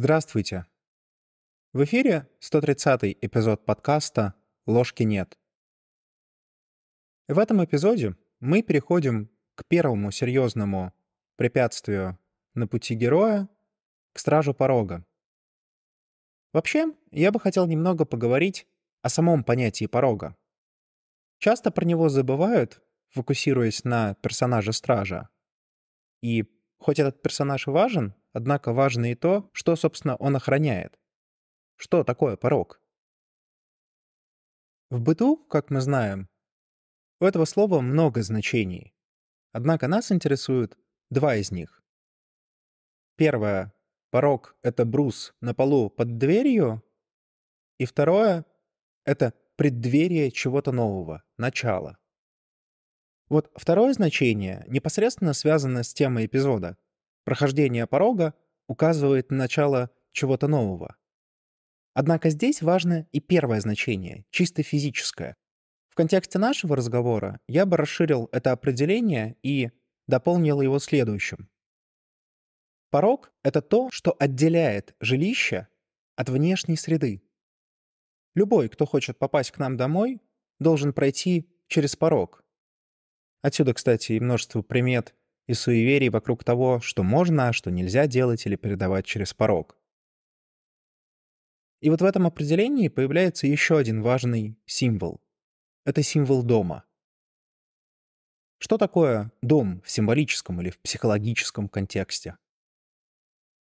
Здравствуйте! В эфире 130-й эпизод подкаста «Ложки нет». В этом эпизоде мы переходим к первому серьезному препятствию на пути героя, к стражу порога. Вообще, я бы хотел немного поговорить о самом понятии порога. Часто про него забывают, фокусируясь на персонаже стража. И хоть этот персонаж важен, Однако важно и то, что, собственно, он охраняет. Что такое порог? В быту, как мы знаем, у этого слова много значений. Однако нас интересуют два из них. Первое. Порог — это брус на полу под дверью. И второе — это преддверие чего-то нового, начало. Вот второе значение непосредственно связано с темой эпизода — Прохождение порога указывает на начало чего-то нового. Однако здесь важно и первое значение, чисто физическое. В контексте нашего разговора я бы расширил это определение и дополнил его следующим. Порог — это то, что отделяет жилище от внешней среды. Любой, кто хочет попасть к нам домой, должен пройти через порог. Отсюда, кстати, и множество примет и суеверий вокруг того, что можно, а что нельзя делать или передавать через порог. И вот в этом определении появляется еще один важный символ. Это символ дома. Что такое дом в символическом или в психологическом контексте?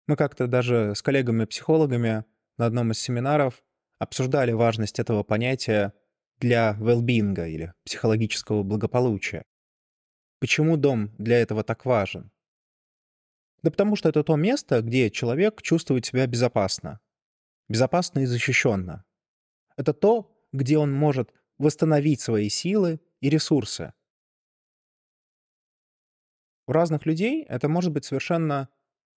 Мы как-то даже с коллегами-психологами на одном из семинаров обсуждали важность этого понятия для well-being или психологического благополучия. Почему дом для этого так важен? Да потому что это то место, где человек чувствует себя безопасно. Безопасно и защищенно. Это то, где он может восстановить свои силы и ресурсы. У разных людей это может быть совершенно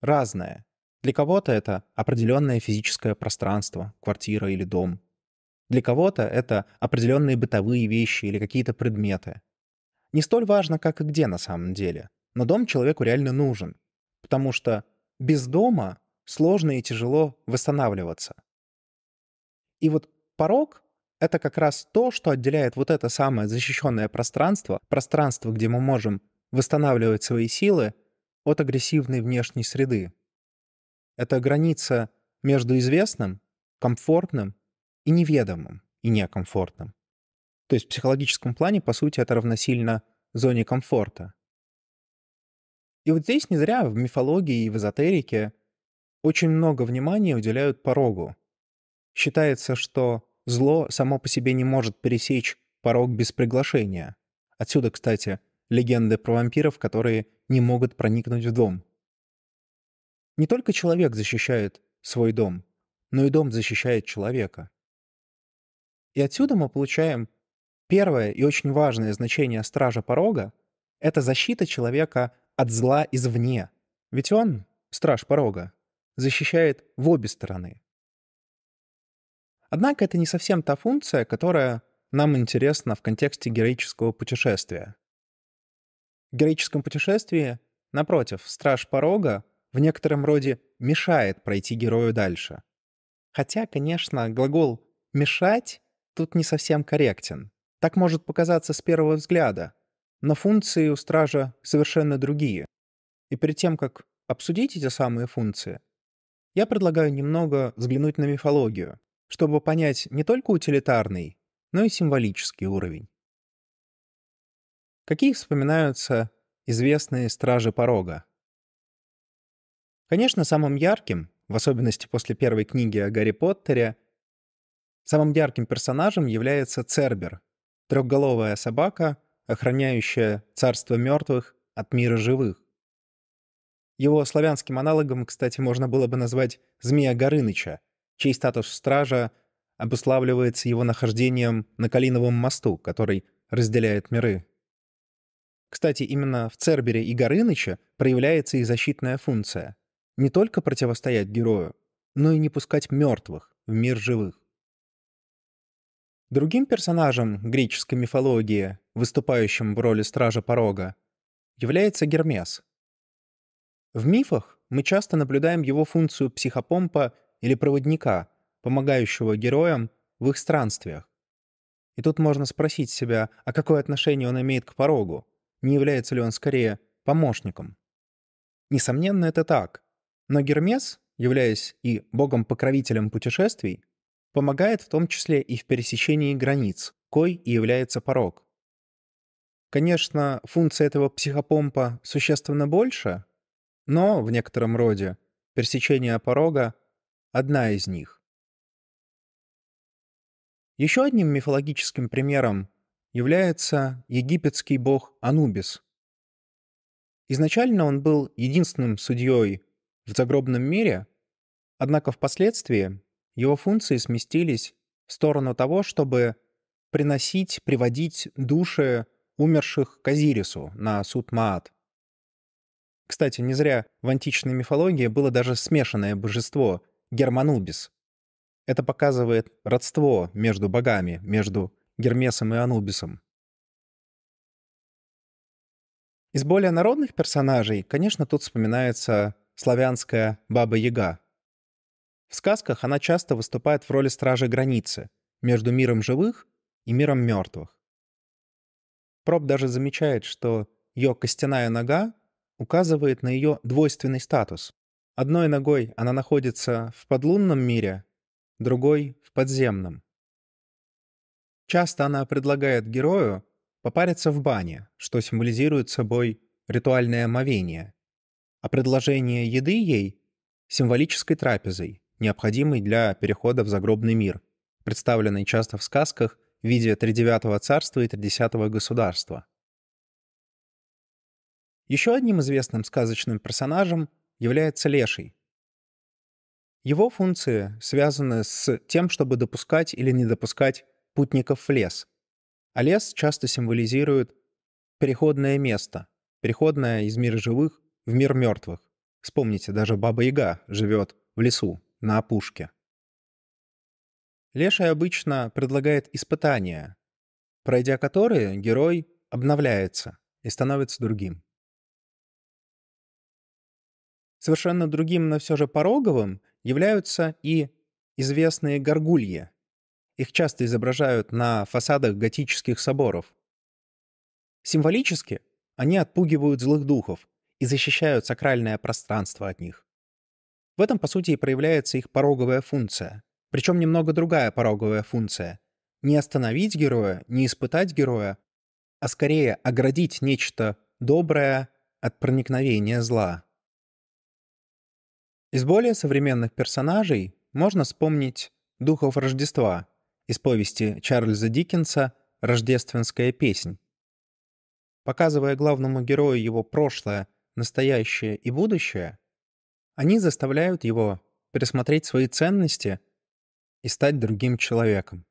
разное. Для кого-то это определенное физическое пространство, квартира или дом. Для кого-то это определенные бытовые вещи или какие-то предметы. Не столь важно, как и где на самом деле, но дом человеку реально нужен, потому что без дома сложно и тяжело восстанавливаться. И вот порог — это как раз то, что отделяет вот это самое защищенное пространство, пространство, где мы можем восстанавливать свои силы, от агрессивной внешней среды. Это граница между известным, комфортным и неведомым и некомфортным. То есть в психологическом плане, по сути, это равносильно зоне комфорта. И вот здесь не зря в мифологии и в эзотерике очень много внимания уделяют порогу. Считается, что зло само по себе не может пересечь порог без приглашения. Отсюда, кстати, легенды про вампиров, которые не могут проникнуть в дом. Не только человек защищает свой дом, но и дом защищает человека. И отсюда мы получаем Первое и очень важное значение стража порога — это защита человека от зла извне. Ведь он, страж порога, защищает в обе стороны. Однако это не совсем та функция, которая нам интересна в контексте героического путешествия. В героическом путешествии, напротив, страж порога в некотором роде мешает пройти герою дальше. Хотя, конечно, глагол «мешать» тут не совсем корректен. Так может показаться с первого взгляда, но функции у стража совершенно другие. И перед тем, как обсудить эти самые функции, я предлагаю немного взглянуть на мифологию, чтобы понять не только утилитарный, но и символический уровень. Какие вспоминаются известные стражи порога? Конечно, самым ярким, в особенности после первой книги о Гарри Поттере, самым ярким персонажем является Цербер, трехголовая собака, охраняющая царство мертвых от мира живых. Его славянским аналогом, кстати, можно было бы назвать Змея Горыныча, чей статус стража обуславливается его нахождением на Калиновом мосту, который разделяет миры. Кстати, именно в Цербере и Горыныча проявляется и защитная функция. Не только противостоять герою, но и не пускать мертвых в мир живых. Другим персонажем греческой мифологии, выступающим в роли Стража Порога, является Гермес. В мифах мы часто наблюдаем его функцию психопомпа или проводника, помогающего героям в их странствиях. И тут можно спросить себя, а какое отношение он имеет к порогу? Не является ли он скорее помощником? Несомненно, это так. Но Гермес, являясь и богом-покровителем путешествий, Помогает в том числе и в пересечении границ, кой и является порог. Конечно, функция этого психопомпа существенно больше, но в некотором роде пересечение порога — одна из них. Еще одним мифологическим примером является египетский бог Анубис. Изначально он был единственным судьей в загробном мире, однако впоследствии его функции сместились в сторону того, чтобы приносить, приводить души умерших к Азирису на суд Маат. Кстати, не зря в античной мифологии было даже смешанное божество — Германубис. Это показывает родство между богами, между Гермесом и Анубисом. Из более народных персонажей, конечно, тут вспоминается славянская Баба Яга — в сказках она часто выступает в роли стражи границы между миром живых и миром мертвых. Проб даже замечает, что ее костяная нога указывает на ее двойственный статус. Одной ногой она находится в подлунном мире, другой — в подземном. Часто она предлагает герою попариться в бане, что символизирует собой ритуальное омовение, а предложение еды ей — символической трапезой, необходимый для перехода в загробный мир, представленный часто в сказках в виде Тридевятого царства и Тридесятого государства. Еще одним известным сказочным персонажем является Леший. Его функции связаны с тем, чтобы допускать или не допускать путников в лес. А лес часто символизирует переходное место, переходное из мира живых в мир мертвых. Вспомните, даже Баба Яга живет в лесу на опушке. Леший обычно предлагает испытания, пройдя которые герой обновляется и становится другим. Совершенно другим, но все же пороговым являются и известные горгульи. Их часто изображают на фасадах готических соборов. Символически они отпугивают злых духов и защищают сакральное пространство от них. В этом, по сути, и проявляется их пороговая функция. Причем немного другая пороговая функция. Не остановить героя, не испытать героя, а скорее оградить нечто доброе от проникновения зла. Из более современных персонажей можно вспомнить духов Рождества из повести Чарльза Диккенса «Рождественская песнь». Показывая главному герою его прошлое, настоящее и будущее, они заставляют его пересмотреть свои ценности и стать другим человеком.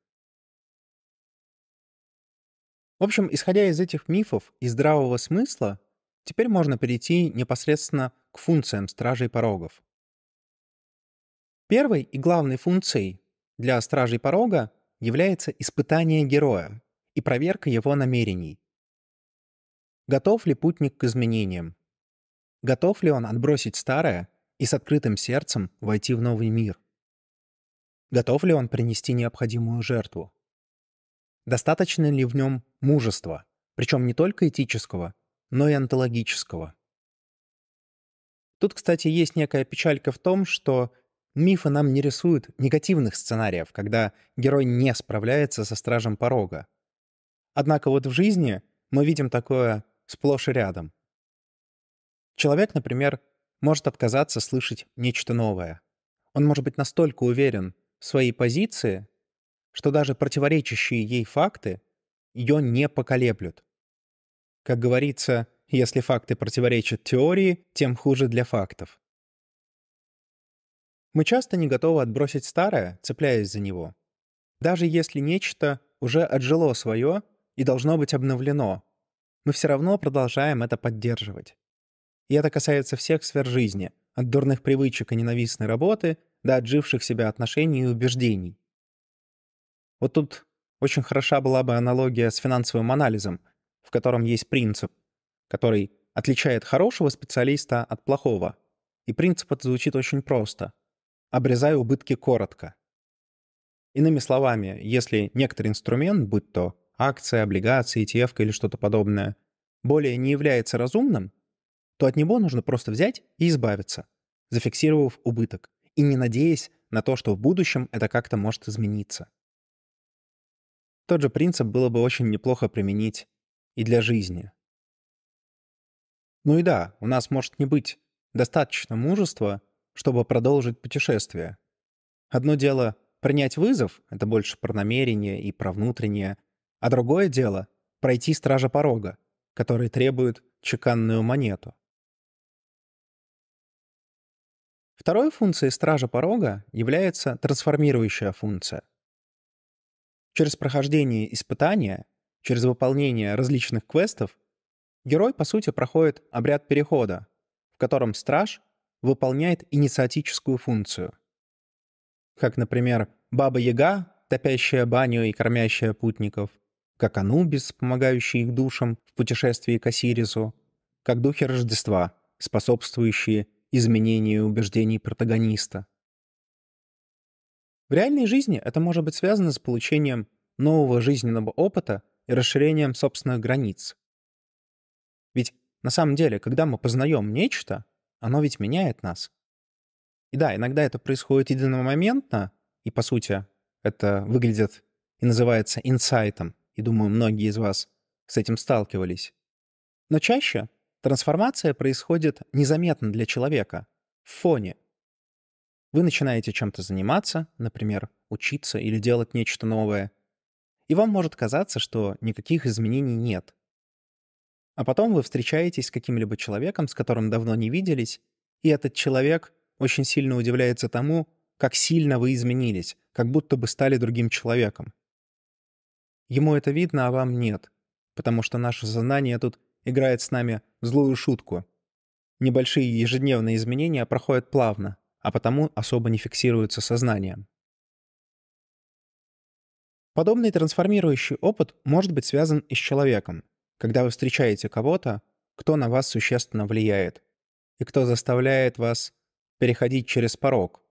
В общем, исходя из этих мифов и здравого смысла, теперь можно перейти непосредственно к функциям стражей порогов. Первой и главной функцией для стражей порога является испытание героя и проверка его намерений. Готов ли путник к изменениям? Готов ли он отбросить старое и с открытым сердцем войти в новый мир? Готов ли он принести необходимую жертву? Достаточно ли в нем мужества, причем не только этического, но и онтологического? Тут, кстати, есть некая печалька в том, что мифы нам не рисуют негативных сценариев, когда герой не справляется со стражем порога. Однако вот в жизни мы видим такое сплошь и рядом. Человек, например, может отказаться слышать нечто новое. Он может быть настолько уверен в своей позиции, что даже противоречащие ей факты ее не поколеблют. Как говорится, если факты противоречат теории, тем хуже для фактов. Мы часто не готовы отбросить старое, цепляясь за него. Даже если нечто уже отжило свое и должно быть обновлено, мы все равно продолжаем это поддерживать. И это касается всех сфер жизни, от дурных привычек и ненавистной работы до отживших себя отношений и убеждений. Вот тут очень хороша была бы аналогия с финансовым анализом, в котором есть принцип, который отличает хорошего специалиста от плохого. И принцип это звучит очень просто. Обрезай убытки коротко. Иными словами, если некоторый инструмент, будь то акция, облигации, ETF или что-то подобное, более не является разумным, то от него нужно просто взять и избавиться, зафиксировав убыток, и не надеясь на то, что в будущем это как-то может измениться. Тот же принцип было бы очень неплохо применить и для жизни. Ну и да, у нас может не быть достаточно мужества, чтобы продолжить путешествие. Одно дело принять вызов, это больше про намерение и про внутреннее, а другое дело — пройти стража порога, который требует чеканную монету. Второй функцией стража порога является трансформирующая функция. Через прохождение испытания, через выполнение различных квестов, герой, по сути, проходит обряд перехода, в котором страж выполняет инициатическую функцию. Как, например, Баба Яга, топящая баню и кормящая путников, как Анубис, помогающий их душам в путешествии к Осирису, как духи Рождества, способствующие изменению убеждений протагониста. В реальной жизни это может быть связано с получением нового жизненного опыта и расширением собственных границ. Ведь на самом деле, когда мы познаем нечто, оно ведь меняет нас. И да, иногда это происходит единомоментно, и по сути это выглядит и называется инсайтом, и думаю, многие из вас с этим сталкивались. Но чаще Трансформация происходит незаметно для человека, в фоне. Вы начинаете чем-то заниматься, например, учиться или делать нечто новое, и вам может казаться, что никаких изменений нет. А потом вы встречаетесь с каким-либо человеком, с которым давно не виделись, и этот человек очень сильно удивляется тому, как сильно вы изменились, как будто бы стали другим человеком. Ему это видно, а вам нет, потому что наше сознание тут играет с нами злую шутку. Небольшие ежедневные изменения проходят плавно, а потому особо не фиксируются сознанием. Подобный трансформирующий опыт может быть связан и с человеком, когда вы встречаете кого-то, кто на вас существенно влияет, и кто заставляет вас переходить через порог,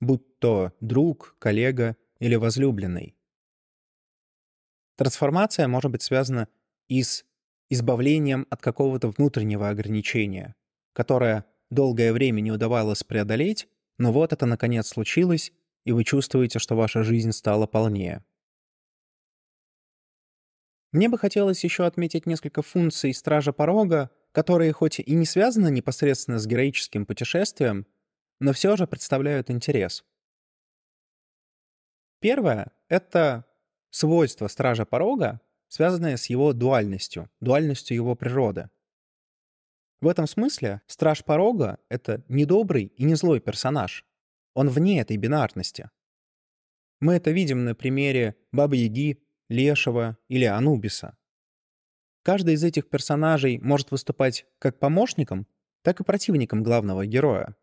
будь то друг, коллега или возлюбленный. Трансформация может быть связана и с избавлением от какого-то внутреннего ограничения, которое долгое время не удавалось преодолеть, но вот это наконец случилось, и вы чувствуете, что ваша жизнь стала полнее. Мне бы хотелось еще отметить несколько функций Стража Порога, которые хоть и не связаны непосредственно с героическим путешествием, но все же представляют интерес. Первое — это свойство Стража Порога, связанное с его дуальностью, дуальностью его природы. В этом смысле Страж Порога — это не добрый и не злой персонаж. Он вне этой бинарности. Мы это видим на примере Бабы-Яги, Лешего или Анубиса. Каждый из этих персонажей может выступать как помощником, так и противником главного героя.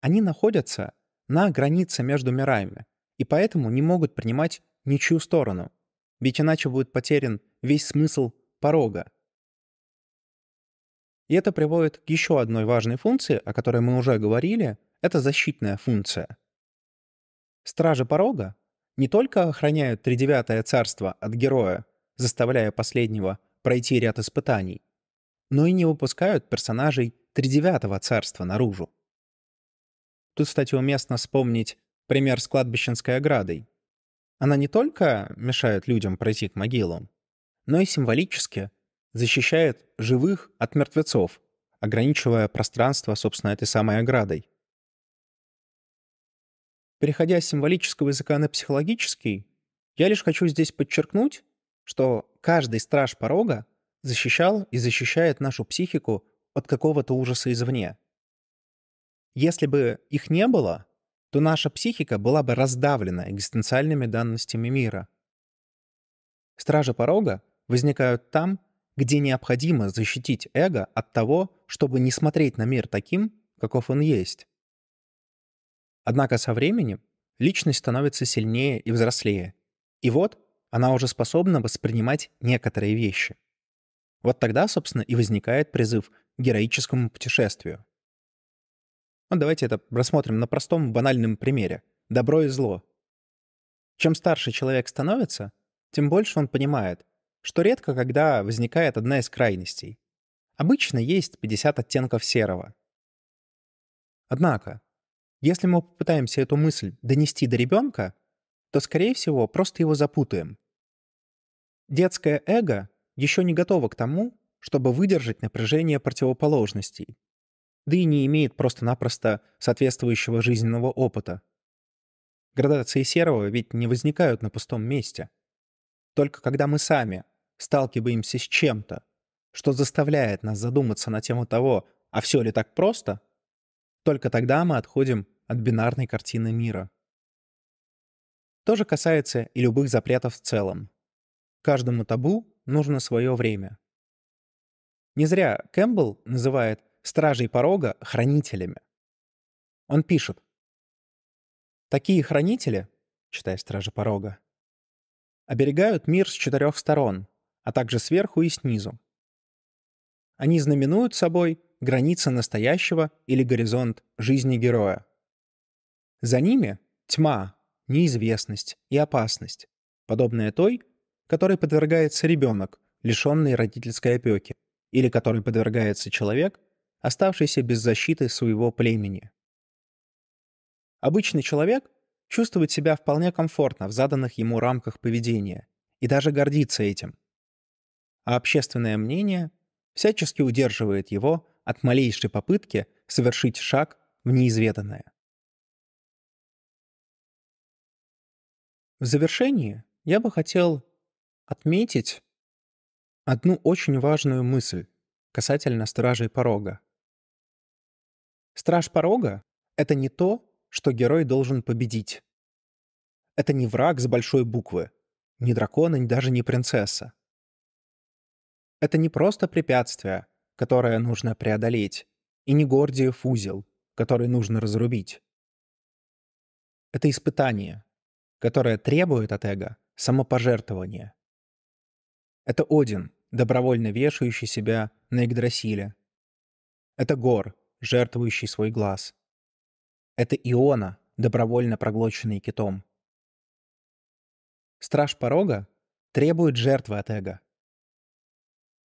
Они находятся на границе между мирами и поэтому не могут принимать ничью сторону — ведь иначе будет потерян весь смысл порога. И это приводит к еще одной важной функции, о которой мы уже говорили, это защитная функция. Стражи порога не только охраняют тридевятое царство от героя, заставляя последнего пройти ряд испытаний, но и не выпускают персонажей тридевятого царства наружу. Тут, кстати, уместно вспомнить пример с кладбищенской оградой — она не только мешает людям пройти к могилам, но и символически защищает живых от мертвецов, ограничивая пространство, собственно, этой самой оградой. Переходя с символического языка на психологический, я лишь хочу здесь подчеркнуть, что каждый страж порога защищал и защищает нашу психику от какого-то ужаса извне. Если бы их не было, то наша психика была бы раздавлена экзистенциальными данностями мира. Стражи порога возникают там, где необходимо защитить эго от того, чтобы не смотреть на мир таким, каков он есть. Однако со временем личность становится сильнее и взрослее. И вот она уже способна воспринимать некоторые вещи. Вот тогда, собственно, и возникает призыв к героическому путешествию. Ну, давайте это рассмотрим на простом, банальном примере. Добро и зло. Чем старше человек становится, тем больше он понимает, что редко когда возникает одна из крайностей. Обычно есть 50 оттенков серого. Однако, если мы попытаемся эту мысль донести до ребенка, то, скорее всего, просто его запутаем. Детское эго еще не готово к тому, чтобы выдержать напряжение противоположностей да и не имеет просто-напросто соответствующего жизненного опыта. Градации серого ведь не возникают на пустом месте. Только когда мы сами сталкиваемся с чем-то, что заставляет нас задуматься на тему того, а все ли так просто, только тогда мы отходим от бинарной картины мира. То же касается и любых запретов в целом. Каждому табу нужно свое время. Не зря Кэмпбелл называет стражей порога хранителями. Он пишет. Такие хранители, читая стражи порога, оберегают мир с четырех сторон, а также сверху и снизу. Они знаменуют собой границы настоящего или горизонт жизни героя. За ними тьма, неизвестность и опасность, подобная той, которой подвергается ребенок, лишенный родительской опеки, или которой подвергается человек, оставшийся без защиты своего племени. Обычный человек чувствует себя вполне комфортно в заданных ему рамках поведения и даже гордится этим. А общественное мнение всячески удерживает его от малейшей попытки совершить шаг в неизведанное. В завершении я бы хотел отметить одну очень важную мысль касательно стражей порога. Страж порога — это не то, что герой должен победить. Это не враг с большой буквы, ни дракона, ни даже не принцесса. Это не просто препятствие, которое нужно преодолеть, и не Гордиев узел, который нужно разрубить. Это испытание, которое требует от эго самопожертвования. Это Один, добровольно вешающий себя на Игдрасиле. Это Гор, жертвующий свой глаз. Это Иона, добровольно проглоченный китом. Страж порога требует жертвы от эго.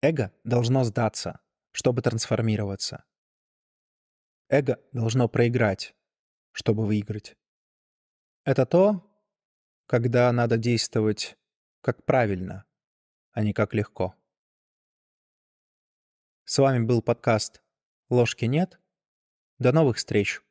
Эго должно сдаться, чтобы трансформироваться. Эго должно проиграть, чтобы выиграть. Это то, когда надо действовать как правильно, а не как легко. С вами был подкаст «Ложки нет», до новых встреч!